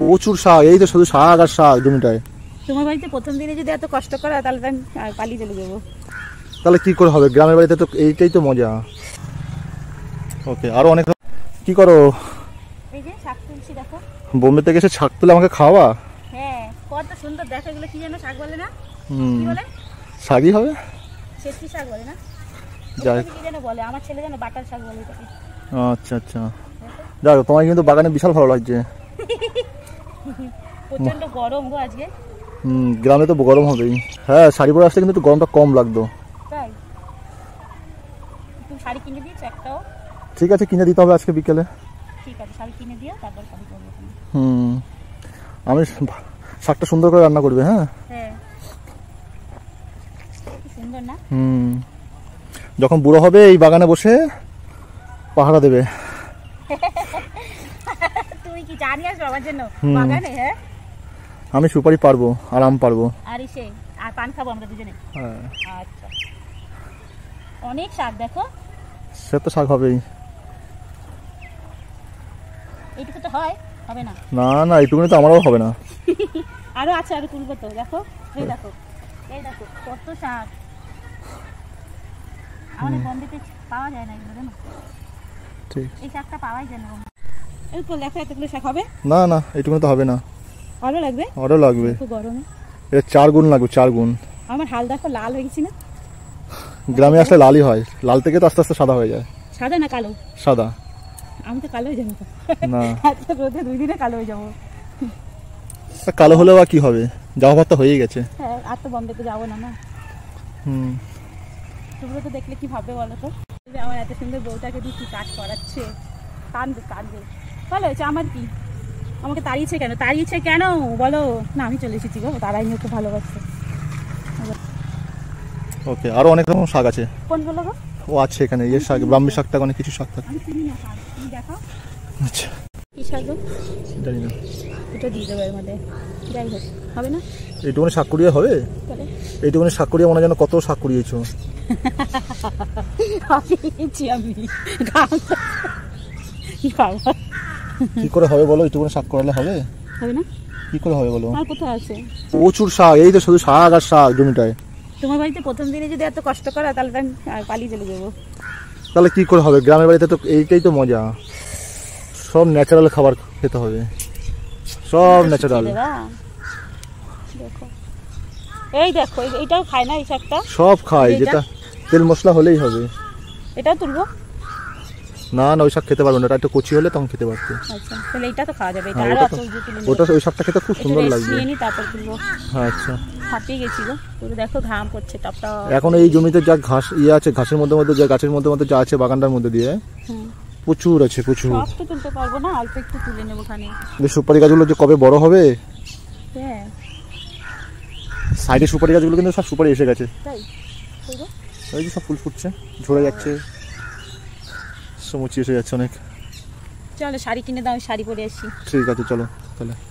প্রচুর শাক এই তো শুধু শাক আর শাক জমিটায় তোমার বাড়িতে প্রথম দিনে যদি এত কষ্ট করে তাহলে তো আমি পালিয়ে চলে যাবো তাহলে কি করে হবে গ্রামের বাড়িতে তো এইটাই তো মজা ওকে আরো অনেক কি করো এই যে শাক তুলছি দেখো বোম্বে থেকে এসে শাক তুলে আমাকে খাওয়া হ্যাঁ কত সুন্দর দেখা গেল কি জানো শাক বলে না কি বলে শাকই হবে শেষি শাক বলে না যাই কি জানো বলে আমার ছেলে জানো বাটার শাক বলে আচ্ছা আচ্ছা যাক তোমার কিন্তু বাগানে বিশাল ভালো লাগছে প্রচন্ড গরম গো আজকে হুম গ্রামে তো গরম হবেই হ্যাঁ শাড়ি পরে আসলে কিন্তু একটু গরমটা কম লাগতো তাই তুমি শাড়ি কিনে দিয়েছো একটাও ঠিক আছে কিনে দিতে হবে আজকে বিকেলে ঠিক আছে শাড়ি কিনে দিও তারপর শাড়ি পরবো হুম আমি শাকটা সুন্দর করে রান্না করবে হ্যাঁ, হ্যাঁ। হুম যখন বুড়ো হবে এই বাগানে বসে পাহারা দেবে তুমি কি আসবে আমার জন্য বাগানে হ্যাঁ আমি সুপারি পারবো আরাম পারবো আর সে আর পান খাবো আমরা দুজনে হ্যাঁ। আচ্ছা অনেক শাক দেখো সে তো শাক হবেই এইটুকু তো হয় হবে না না না এইটুকু তো আমারও হবে না আরো আছে তুলবো তো দেখো এই হ্যাঁ। দেখো এই দেখো কত শাক আমাদের বম্বেতে পাওয়া যায় না এগুলো ঠিক এই শাকটা পাওয়াই যায় না না না এটুকুনি তো হবে না আরো লাগবে আরো লাগবে এটা চার গুণ লাগবে চার গুণ আমার হাল দেখো লাল হয়ে গেছি না গ্রামে আসলে লালই হয় লাল থেকে তো আস্তে আস্তে সাদা হয়ে যায় সাদা না কালো সাদা আমি তো কালো হয়ে যাবো না আজকে রোদে দুই দিনে কালো হয়ে যাবো কালো হলে বা কি হবে যাওয়া ভাত তো হয়েই গেছে হ্যাঁ আর তো বম্বেতে যাবো না না হুম তোমরা তো দেখলে কি ভাববে বলো তো আমার এত সুন্দর বউটাকে দিয়ে কি কাজ করাচ্ছে কানবে কানবে ভালো হয়েছে আমার কি আমাকে তাড়িয়েছে কেন তাড়িয়েছে কেন বলো না আমি চলে এসেছি গো তারাই নিয়ে খুব ভালোবাসছে ওকে আরো অনেক রকম শাক আছে বলো গো ও আছে এখানে এই শাক ব্রাহ্মী শাকটা অনেক কিছু শাক থাকে আচ্ছা কি শাক গো জানি না এটা দিয়ে দেবো এর মধ্যে যাই হোক হবে না এইটুকুনি শাক কুড়িয়ে হবে এইটুকুনি শাক কুড়িয়ে মনে যেন কত শাক কুড়িয়েছো আমি কি করে হবে বলো একটু করে শাক করালে হবে হবে না কি করে হবে বলো আর কোথায় আছে প্রচুর শাক এই তো শুধু শাক আর শাক জমিটায় তোমার বাড়িতে প্রথম দিনে যদি এত কষ্ট করা তাহলে আমি পালিয়ে চলে যাবো তাহলে কি করে হবে গ্রামের বাড়িতে তো এইটাই তো মজা সব ন্যাচারাল খাবার খেতে হবে সব ন্যাচারাল দেখো এই দেখো এইটাও খায় না এই শাকটা সব খায় যেটা তেল মশলা হলেই হবে এটাও তুলবো না না ওই শাক খেতে পারবে না এটা একটু কচি হলে তখন খেতে পারতো আচ্ছা তাহলে এটা তো খাওয়া যাবে হ্যাঁ, ওটা ওই শাকটা খেতে খুব সুন্দর লাগবে হ্যাঁ, আচ্ছা এখন এই জমিতে যা ঘাস ইয়ে আছে ঘাসের মধ্যে মধ্যে যা গাছের মধ্যে মধ্যে যা আছে বাগানটার মধ্যে দিয়ে প্রচুর আছে প্রচুর সব তো তুলতে পারবো না অল্প একটু তুলে নেব এই সুপারি গাছগুলো যে কবে বড় হবে হ্যাঁ সাইডে সুপারি গাছগুলো কিন্তু সব সুপারি এসে গেছে তাই ওই যে সব ফুল ফুটছে ঝরে যাচ্ছে সমুচি এসে যাচ্ছে অনেক চলো শাড়ি কিনে দাও শাড়ি পরে আসি ঠিক আছে চলো তাহলে